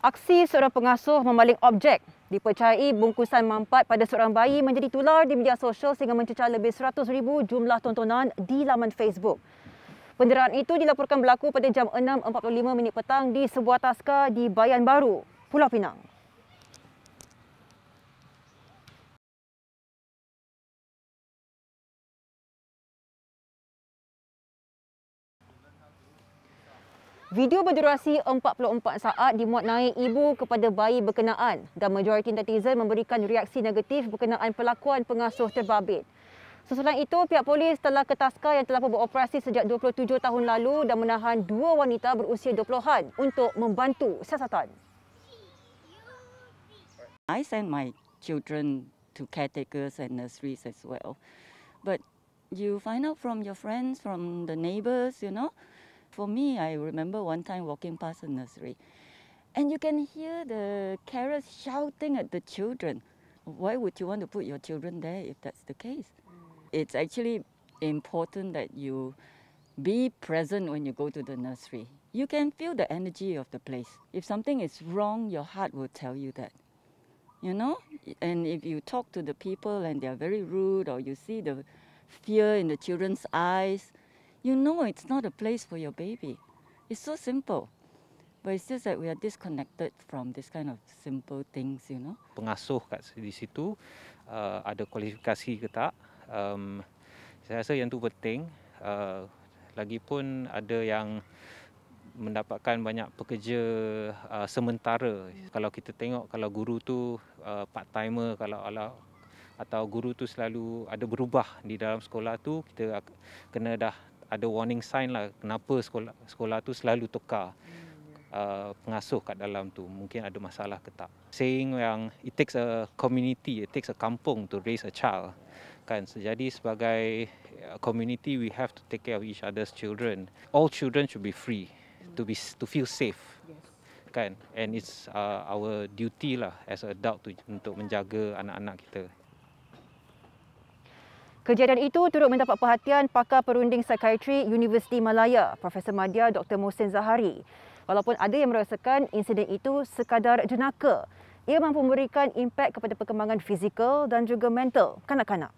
Aksi seorang pengasuh memaling objek dipercayai bungkusan mampat pada seorang bayi menjadi tular di media sosial sehingga mencecah lebih 100,000 jumlah tontonan di laman Facebook. Penderaan itu dilaporkan berlaku pada jam 6.45 petang di sebuah taska di Bayan Baru, Pulau Pinang. Video berdurasi 44 saat dimuat naik ibu kepada bayi berkenaan dan majoriti netizen memberikan reaksi negatif berkenaan pelakuan pengasuh terbabit. Sesudah itu, pihak polis telah ketaskar yang telah beroperasi sejak 27 tahun lalu dan menahan dua wanita berusia 20-an untuk membantu siasatan. I send my children to caretakers and nurseries as well. But you find out from your friends, from the neighbours, you know, For me, I remember one time walking past a nursery and you can hear the carers shouting at the children. Why would you want to put your children there if that's the case? It's actually important that you be present when you go to the nursery. You can feel the energy of the place. If something is wrong, your heart will tell you that. You know? And if you talk to the people and they are very rude or you see the fear in the children's eyes, you know it's not a place for your baby. It's so simple. But it's just that we are disconnected from this kind of simple things, you know. Pengasuh kat di situ uh, ada kualifikasi ke tak? Um, saya rasa yang tu penting. Uh, lagipun ada yang mendapatkan banyak pekerja uh, sementara. Yeah. Kalau kita tengok kalau guru tu uh, part timer kalau kalau atau guru tu selalu ada berubah di dalam sekolah tu kita kena dah ada warning sign lah kenapa sekolah sekolah tu selalu tukar hmm. uh, pengasuh kat dalam tu mungkin ada masalah ke tak saying yang it takes a community it takes a kampung to raise a child kan jadi sebagai uh, community we have to take care of each other's children all children should be free to be to feel safe kan and it's uh, our duty lah as a adult to, untuk menjaga anak-anak kita Kejadian itu turut mendapat perhatian pakar perunding psikiatri Universiti Malaya, Profesor Madya Dr. Mohsin Zahari. Walaupun ada yang merasakan insiden itu sekadar jenaka, ia mampu memberikan impak kepada perkembangan fizikal dan juga mental kanak-kanak.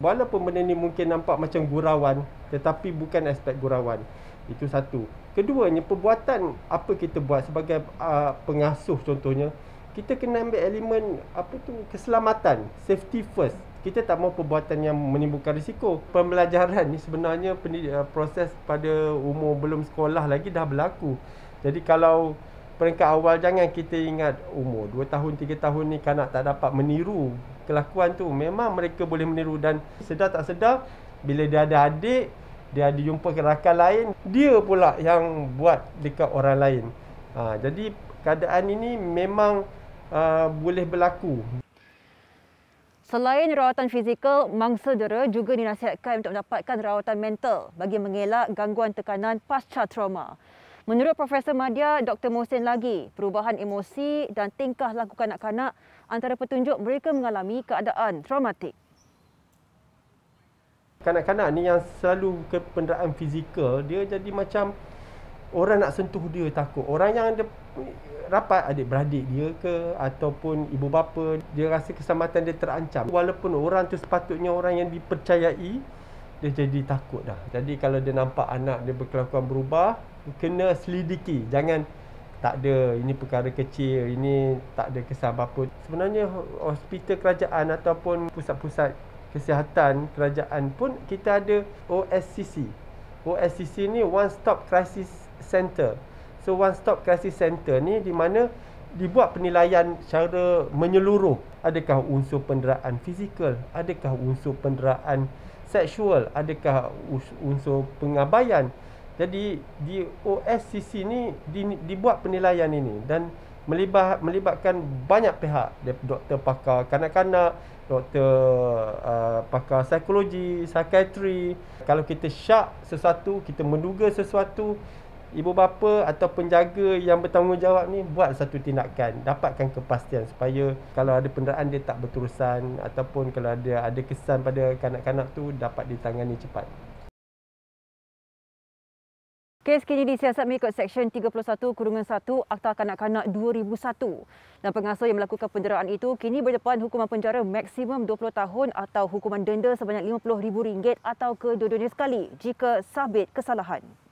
Walaupun benda ini mungkin nampak macam gurauan, tetapi bukan aspek gurauan. Itu satu. Keduanya, perbuatan apa kita buat sebagai uh, pengasuh contohnya, kita kena ambil elemen apa tu keselamatan safety first kita tak mahu perbuatan yang menimbulkan risiko. Pembelajaran ni sebenarnya eh, proses pada umur belum sekolah lagi dah berlaku. Jadi kalau peringkat awal jangan kita ingat umur 2 tahun 3 tahun ni kanak tak dapat meniru kelakuan tu memang mereka boleh meniru dan sedar tak sedar bila dia ada adik dia ada jumpa rakan lain dia pula yang buat dekat orang lain ha, jadi keadaan ini memang uh, boleh berlaku Selain rawatan fizikal, mangsa dera juga dinasihatkan untuk mendapatkan rawatan mental bagi mengelak gangguan tekanan pasca trauma. Menurut Profesor Madia, Dr. Mohsin lagi, perubahan emosi dan tingkah laku kanak-kanak antara petunjuk mereka mengalami keadaan traumatik. Kanak-kanak ni yang selalu ke penderaan fizikal, dia jadi macam orang nak sentuh dia takut orang yang ada rapat adik-beradik dia ke ataupun ibu bapa dia rasa keselamatan dia terancam walaupun orang tu sepatutnya orang yang dipercayai dia jadi takut dah jadi kalau dia nampak anak dia berkelakuan berubah kena selidiki jangan tak ada ini perkara kecil ini tak ada kesan apa-apa sebenarnya hospital kerajaan ataupun pusat-pusat kesihatan kerajaan pun kita ada OSCC OSCC ni one stop crisis center. So one stop crisis center ni di mana dibuat penilaian secara menyeluruh. Adakah unsur penderaan fizikal? Adakah unsur penderaan seksual? Adakah unsur pengabaian? Jadi di OSCC ni di, dibuat penilaian ini dan melibat, melibatkan banyak pihak doktor pakar kanak-kanak, doktor uh, pakar psikologi, psikiatri. Kalau kita syak sesuatu, kita menduga sesuatu, ibu bapa atau penjaga yang bertanggungjawab ni buat satu tindakan dapatkan kepastian supaya kalau ada penderaan dia tak berterusan ataupun kalau ada ada kesan pada kanak-kanak tu dapat ditangani cepat Kes kini disiasat mengikut Seksyen 31 Kurungan 1 Akta Kanak-Kanak 2001 dan pengasuh yang melakukan penderaan itu kini berdepan hukuman penjara maksimum 20 tahun atau hukuman denda sebanyak RM50,000 atau kedua-duanya sekali jika sabit kesalahan.